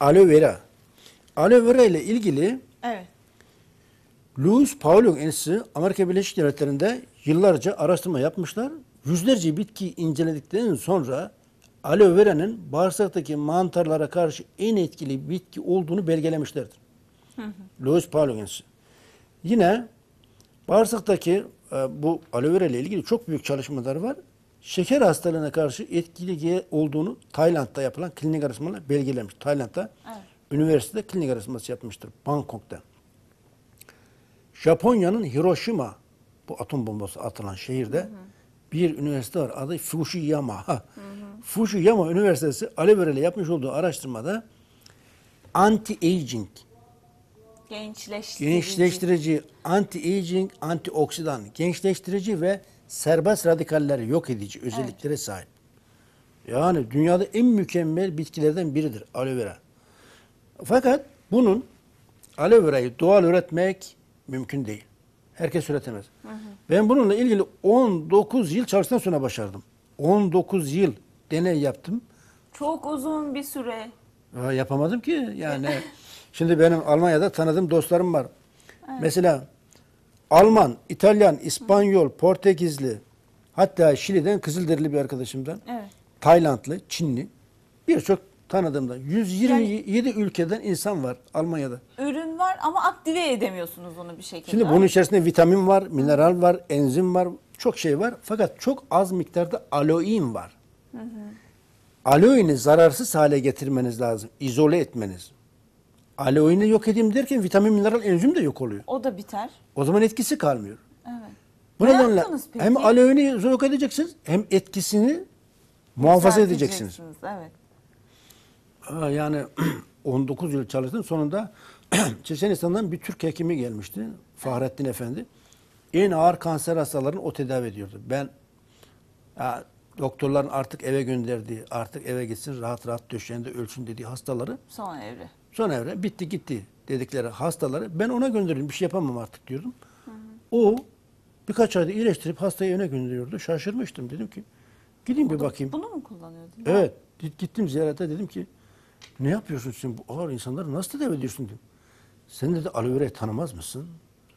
Aloe vera. Aloe vera ile ilgili evet. Louis Pauling Enstitüsü Amerika Birleşik Devletleri'nde yıllarca araştırma yapmışlar. Yüzlerce bitki inceledikten sonra aloe vera'nın bağırsaktaki mantarlara karşı en etkili bitki olduğunu belgelemişlerdir. Louis Pauling Enstitüsü. Yine bağırsaktaki e, bu aloe vera ile ilgili çok büyük çalışmalar var şeker hastalığına karşı etkili olduğunu Tayland'da yapılan klinik araştırmalar belgelemiş. Tayland'da evet. üniversitede klinik araştırması yapmıştır Bangkok'ta. Japonya'nın Hiroşima bu atom bombası atılan şehirde hı hı. bir üniversite var adı Fukushima. Hı hı. Fukushima Üniversitesi aloe yapmış olduğu araştırmada anti-aging gençleştirici, gençleştirici anti-aging, antioksidan, gençleştirici ve serbest radikalleri yok edici özelliklere evet. sahip. Yani dünyada en mükemmel bitkilerden biridir aloe vera. Fakat bunun aloe verayı doğal üretmek mümkün değil. Herkes üretemez. Hı hı. Ben bununla ilgili 19 yıl çalıştıktan sonra başardım. 19 yıl deney yaptım. Çok uzun bir süre. yapamadım ki yani. Şimdi benim Almanya'da tanıdığım dostlarım var. Evet. Mesela Alman, İtalyan, İspanyol, Portekizli, hatta Şili'den Kızılderili bir arkadaşımdan, evet. Taylandlı, Çinli, birçok tanıdığımda 127 yani, ülkeden insan var Almanya'da. Ürün var ama aktive edemiyorsunuz onu bir şekilde. Şimdi bunun içerisinde vitamin var, mineral var, enzim var, çok şey var. Fakat çok az miktarda aloin var. Hı hı. Aloini zararsız hale getirmeniz lazım. izole etmeniz. Aleoini yok edeyim derken vitamin, mineral, enzim de yok oluyor. O da biter. O zaman etkisi kalmıyor. Evet. Bu ne nedenle peki? hem aleoini yok edeceksiniz hem etkisini muhafaza edeceksiniz. Evet. Aa, yani 19 yıl çalıştım. Sonunda Çeçenistan'dan bir Türk hekimi gelmişti. Fahrettin Efendi. En ağır kanser hastalarını o tedavi ediyordu. Ben ya, doktorların artık eve gönderdiği, artık eve gitsin rahat rahat döşeğinde ölsün dediği hastaları. Son evre. Son evre bitti gitti dedikleri hastaları ben ona gönderirim bir şey yapamam artık diyordum. Hı hı. O birkaç ayda iyileştirip hastayı öne gönderiyordu. Şaşırmıştım dedim ki gideyim o bir da, bakayım. Bunu mu kullanıyordun? Evet gittim ziyarete dedim ki ne yapıyorsun sen bu ağır insanları nasıl tedavi ediyorsun dedim. Sen dedi aloe verayı tanımaz mısın?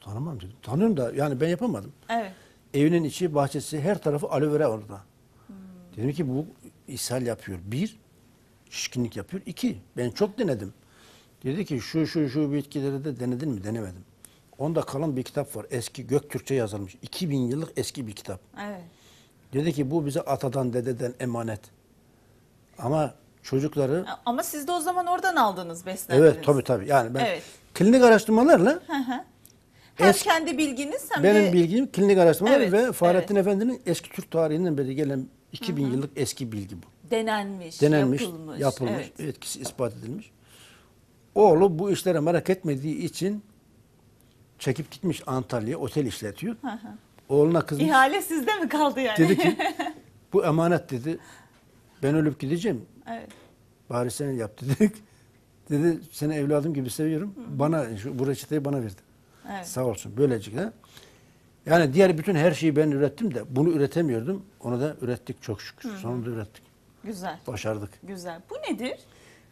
Tanımam dedim. Tanıyorum da yani ben yapamadım. Evet. Evinin içi, bahçesi, her tarafı aloe vera orada. Hmm. Dedim ki bu ishal yapıyor. Bir, şişkinlik yapıyor. İki, ben çok denedim. Dedi ki şu şu şu bitkileri de denedin mi? Denemedim. Onda kalın bir kitap var. Eski Göktürkçe yazılmış. 2000 yıllık eski bir kitap. Evet. Dedi ki bu bize atadan dededen emanet. Ama çocukları... Ama siz de o zaman oradan aldınız beslenmenizi. Evet tabii tabii. Yani ben evet. klinik araştırmalarla... Hı hı. Hem eski, kendi bilginiz hem benim de... bilgim klinik araştırmalar evet, ve Fahrettin evet. Efendi'nin eski Türk tarihinden beri gelen 2000 hı hı. yıllık eski bilgi bu. Denenmiş, Denenmiş yapılmış. yapılmış evet. Etkisi ispat edilmiş. Oğlu bu işlere merak etmediği için çekip gitmiş Antalya'ya otel işletiyor. Hı hı. Oğluna kızmış. İhale sizde mi kaldı yani? Dedi ki bu emanet dedi. Ben ölüp gideceğim. Evet. Bari sen yap dedik. Dedi seni evladım gibi seviyorum. Hı. Bana şu, bu reçeteyi bana verdi. Evet. Sağ olsun. Böylece de. Yani diğer bütün her şeyi ben ürettim de bunu üretemiyordum. Onu da ürettik çok şükür. Hı. Sonunda ürettik. Güzel. Başardık. Güzel. Bu nedir?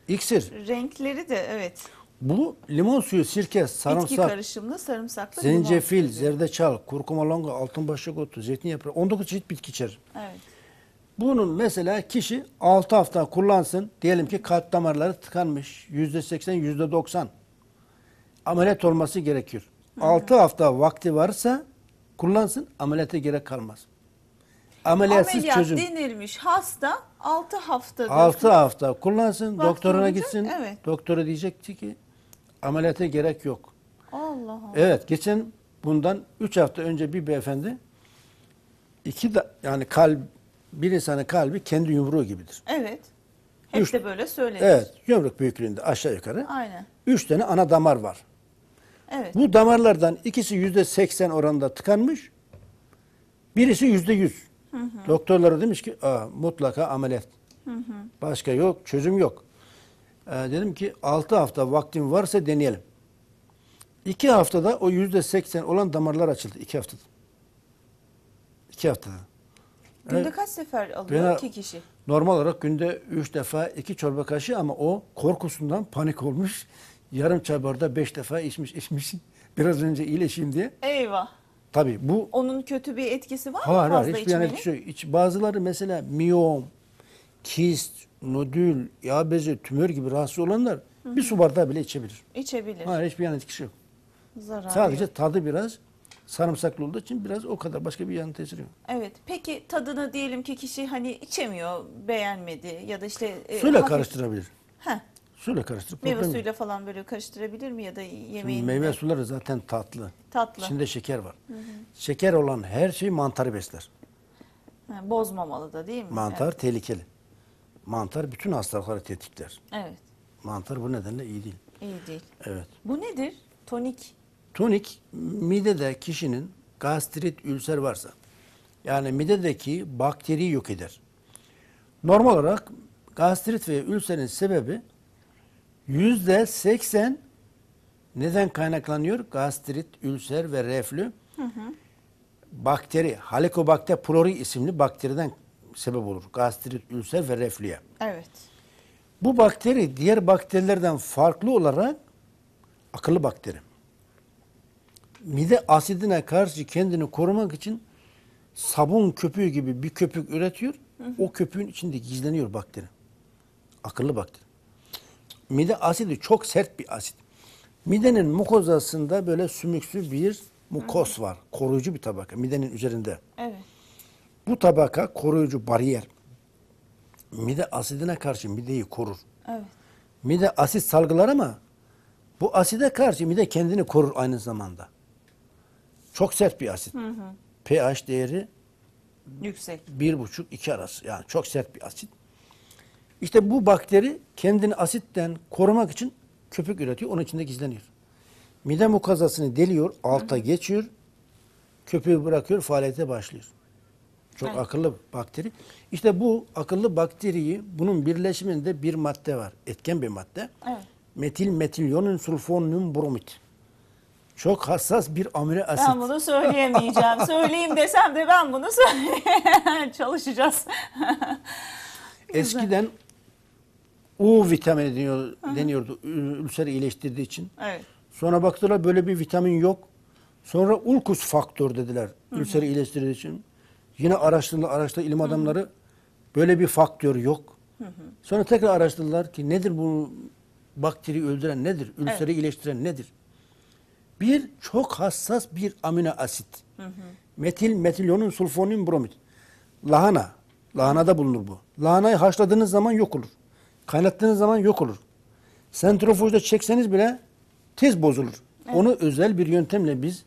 İksir. Renkleri de evet. Bu limon suyu, sirke, sarımsak. Bitki karışımlı sarımsaklı Zencefil, limon suyu. zerdeçal, kurkuma longa, altınbaşak otu, zeytin yaprağı. 19 çeşit bitki içer. Evet. Bunun mesela kişi 6 hafta kullansın. Diyelim ki kalp damarları tıkanmış. %80, %90. Ameliyat olması gerekiyor. Hı. 6 hafta vakti varsa kullansın ameliyata gerek kalmaz ameliyatsız ameliyat çocuk. denilmiş hasta 6 haftadır. 6 hafta kullansın, Vakti doktoruna olacak, gitsin. evet. Doktora diyecekti ki ameliyata gerek yok. Allah Allah. Evet, geçen bundan 3 hafta önce bir beyefendi iki da yani kalp bir insanın kalbi kendi yumruğu gibidir. Evet. Hep Üç- de böyle söylenir. Evet, yumruk büyüklüğünde aşağı yukarı. Aynen. Üç tane ana damar var. Evet. Bu damarlardan ikisi yüzde seksen oranında tıkanmış. Birisi yüzde yüz. Hı hı. Doktorlara demiş ki mutlaka ameliyat. Hı hı. Başka yok, çözüm yok. Ee, dedim ki 6 hafta vaktim varsa deneyelim. 2 haftada o %80 olan damarlar açıldı. 2 haftada. 2 haftada. Günde evet. kaç sefer alıyor Bena, iki kişi? Normal olarak günde 3 defa 2 çorba kaşığı ama o korkusundan panik olmuş. Yarım çay bardağı 5 defa içmiş içmiş. Biraz önce iyileşeyim diye. Eyvah. Tabii bu onun kötü bir etkisi var, var mı fazla var, hiçbir yani etkisi yok. Hiç, bazıları mesela miyom, kist, nodül, yağ bezi, tümör gibi rahatsız olanlar Hı-hı. bir su bardağı bile içebilir. İçebilir. Hayır hiçbir yan etkisi yok. Zararı Sadece yok. tadı biraz sarımsaklı olduğu için biraz o kadar başka bir yan tesiri yok. Evet. Peki tadını diyelim ki kişi hani içemiyor, beğenmedi ya da işte e, hafif... karıştırabilir. Heh. Suyla karıştırıp Meyve problem. suyuyla falan böyle karıştırabilir mi ya da yemeğin? Meyve suları zaten tatlı. Tatlı. İçinde şeker var. Hı hı. Şeker olan her şey mantarı besler. Ha, bozmamalı da değil mi? Mantar Evet. tehlikeli. Mantar bütün hastalıkları tetikler. evet. Mantar bu nedenle iyi değil. İyi değil. Evet. Bu nedir? Tonik. Tonik midede kişinin gastrit ülser varsa yani midedeki bakteriyi yok eder. Normal olarak gastrit ve ülserin sebebi Yüzde seksen neden kaynaklanıyor? Gastrit, ülser ve reflü. Hı hı. Bakteri, Helicobacter pylori isimli bakteriden sebep olur. Gastrit, ülser ve reflüye. Evet. Bu bakteri diğer bakterilerden farklı olarak akıllı bakteri. Mide asidine karşı kendini korumak için sabun köpüğü gibi bir köpük üretiyor. Hı hı. O köpüğün içinde gizleniyor bakteri. Akıllı bakteri mide asidi çok sert bir asit. Midenin mukozasında böyle sümüksü bir mukos var. Koruyucu bir tabaka midenin üzerinde. Evet. Bu tabaka koruyucu bariyer. Mide asidine karşı mideyi korur. Evet. Mide asit salgılar ama bu aside karşı mide kendini korur aynı zamanda. Çok sert bir asit. Hı hı. pH değeri yüksek. Bir buçuk iki arası. Yani çok sert bir asit. İşte bu bakteri kendini asitten korumak için köpük üretiyor. Onun içinde gizleniyor. Mide mukazasını deliyor, alta geçiyor. Köpüğü bırakıyor, faaliyete başlıyor. Çok evet. akıllı bakteri. İşte bu akıllı bakteriyi bunun birleşiminde bir madde var. Etken bir madde. Evet. Metil metilyonun sulfonun bromit. Çok hassas bir amire asit. Ben bunu söyleyemeyeceğim. Söyleyeyim desem de ben bunu söyleyemeyeceğim. Çalışacağız. Eskiden U vitamini deniyor, deniyordu ülseri iyileştirdiği için. Evet. Sonra baktılar böyle bir vitamin yok. Sonra ulkus faktör dediler hı ülseri iyileştirdiği için. Yine araştırdılar, araştırdı ilim adamları. Hı-hı. Böyle bir faktör yok. Hı-hı. Sonra tekrar araştırdılar ki nedir bu bakteri öldüren nedir? Ülseri evet. iyileştiren nedir? Bir çok hassas bir amino asit. Hı-hı. Metil, metilyonun sulfonyum bromid. Lahana. Lahanada bulunur bu. Lahanayı haşladığınız zaman yok olur. Kaynattığınız zaman yok olur. Sentrofujda çekseniz bile tez bozulur. Evet. Onu özel bir yöntemle biz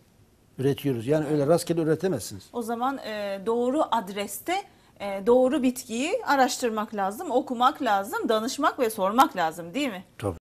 üretiyoruz. Yani öyle rastgele üretemezsiniz. O zaman e, doğru adreste e, doğru bitkiyi araştırmak lazım, okumak lazım, danışmak ve sormak lazım değil mi? Tabii.